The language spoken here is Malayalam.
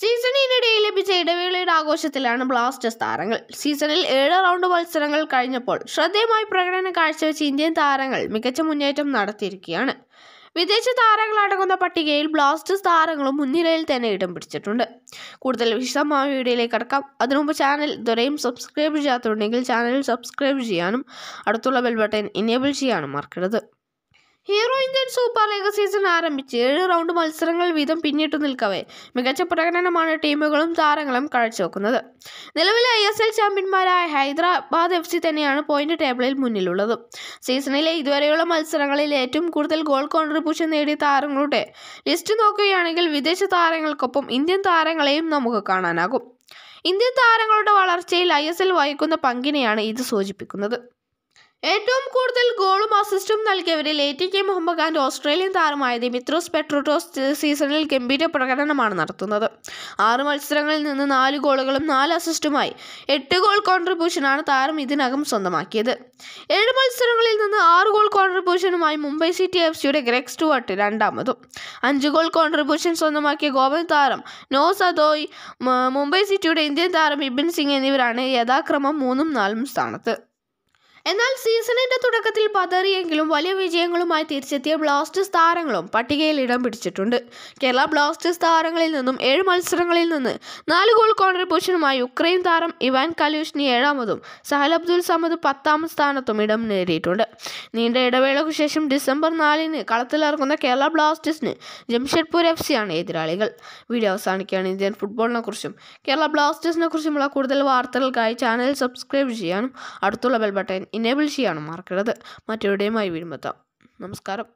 സീസണിനിടയിൽ ലഭിച്ച ഇടവേളയുടെ ആഘോഷത്തിലാണ് ബ്ലാസ്റ്റേഴ്സ് താരങ്ങൾ സീസണിൽ ഏഴ് റൗണ്ട് മത്സരങ്ങൾ കഴിഞ്ഞപ്പോൾ ശ്രദ്ധേയമായി പ്രകടനം കാഴ്ചവെച്ച ഇന്ത്യൻ താരങ്ങൾ മികച്ച മുന്നേറ്റം നടത്തിയിരിക്കുകയാണ് വിദേശ താരങ്ങളടങ്ങുന്ന പട്ടികയിൽ ബ്ലാസ്റ്റേഴ്സ് താരങ്ങളും മുൻനിരയിൽ തന്നെ ഇടം പിടിച്ചിട്ടുണ്ട് കൂടുതൽ വിശദമായ വീഡിയോയിലേക്ക് കടക്കാം അതിനുമുമ്പ് ചാനൽ ഇതുവരെയും സബ്സ്ക്രൈബ് ചെയ്യാത്തുണ്ടെങ്കിൽ ചാനൽ സബ്സ്ക്രൈബ് ചെയ്യാനും അടുത്തുള്ള ബെൽ ബട്ടൺ ഇനേബിൾ ചെയ്യാനും മറക്കരുത് Hero Indian Super League season ആരംഭിച്ച് ഏഴ് റൗണ്ട് മത്സരങ്ങൾ വീതം പിന്നിട്ടു നിൽക്കവേ മികച്ച പ്രകടനമാണ് ടീമുകളും താരങ്ങളും കാഴ്ചവെക്കുന്നത് നിലവിലെ ഐ എസ് എൽ ചാമ്പ്യന്മാരായ ഹൈദരാബാദ് എഫ് സി തന്നെയാണ് പോയിന്റ് ടേബിളിൽ മുന്നിലുള്ളത് സീസണിലെ ഇതുവരെയുള്ള മത്സരങ്ങളിൽ ഏറ്റവും കൂടുതൽ ഗോൾ കോൺട്രിബ്യൂഷൻ നേടിയ താരങ്ങളുടെ ലിസ്റ്റ് നോക്കുകയാണെങ്കിൽ വിദേശ താരങ്ങൾക്കൊപ്പം ഇന്ത്യൻ താരങ്ങളെയും നമുക്ക് കാണാനാകും ഇന്ത്യൻ താരങ്ങളുടെ വളർച്ചയിൽ ഐ എസ് എൽ വഹിക്കുന്ന പങ്കിനെയാണ് ഇത് സൂചിപ്പിക്കുന്നത് ഏറ്റവും കൂടുതൽ ഗോളും അസിസ്റ്റും നൽകിയവരിൽ എ ടി കെ മുഹമ്മദ് ഖാൻ്റെ ഓസ്ട്രേലിയൻ താരമായ ദിമിത്രോസ് പെട്രോട്ടോസ് സീസണിൽ ഗംഭീര പ്രകടനമാണ് നടത്തുന്നത് ആറ് മത്സരങ്ങളിൽ നിന്ന് നാല് ഗോളുകളും നാല് അസിസ്റ്റുമായി എട്ട് ഗോൾ കോൺട്രിബ്യൂഷനാണ് താരം ഇതിനകം സ്വന്തമാക്കിയത് ഏഴ് മത്സരങ്ങളിൽ നിന്ന് ആറ് ഗോൾ കോൺട്രിബ്യൂഷനുമായി മുംബൈ സിറ്റി എഫ് സിയുടെ ഗ്രെഗ് സ്റ്റുവർട്ട് രണ്ടാമതും അഞ്ച് ഗോൾ കോൺട്രിബ്യൂഷൻ സ്വന്തമാക്കിയ ഗോവൻ താരം നോസ് അദോയ് മുംബൈ സിറ്റിയുടെ ഇന്ത്യൻ താരം ബിബിൻ സിംഗ് എന്നിവരാണ് യഥാക്രമം മൂന്നും നാലും സ്ഥാനത്ത് എന്നാൽ സീസണിന്റെ തുടക്കത്തിൽ പതറിയെങ്കിലും വലിയ വിജയങ്ങളുമായി തിരിച്ചെത്തിയ ബ്ലാസ്റ്റേഴ്സ് താരങ്ങളും പട്ടികയിൽ ഇടം പിടിച്ചിട്ടുണ്ട് കേരള ബ്ലാസ്റ്റേഴ്സ് താരങ്ങളിൽ നിന്നും ഏഴ് മത്സരങ്ങളിൽ നിന്ന് നാല് ഗോൾ കോൺട്രിബ്യൂഷനുമായി യുക്രൈൻ താരം ഇവാൻ കലൂഷ്നി ഏഴാമതും സഹൽ അബ്ദുൽ സമദ് പത്താം സ്ഥാനത്തും ഇടം നേടിയിട്ടുണ്ട് നീണ്ട ഇടവേളയ്ക്ക് ശേഷം ഡിസംബർ നാലിന് കളത്തിലിറങ്ങുന്ന കേരള ബ്ലാസ്റ്റേഴ്സിന് ജംഷഡ്പൂർ എഫ് സിയാണ് എതിരാളികൾ വീഡിയോ അവസാനിക്കുകയാണ് ഇന്ത്യൻ ഫുട്ബോളിനെ കുറിച്ചും കേരള ബ്ലാസ്റ്റേഴ്സിനെ കുറിച്ചുമുള്ള കൂടുതൽ വാർത്തകൾക്കായി ചാനൽ സബ്സ്ക്രൈബ് ചെയ്യാനും അടുത്തുള്ള ബെൽ ബട്ടൺ ഇനേബിൾ ചെയ്യാണ് മറക്കരുത് മറ്റെവിടെയുമായി വീണ്ടും നമസ്കാരം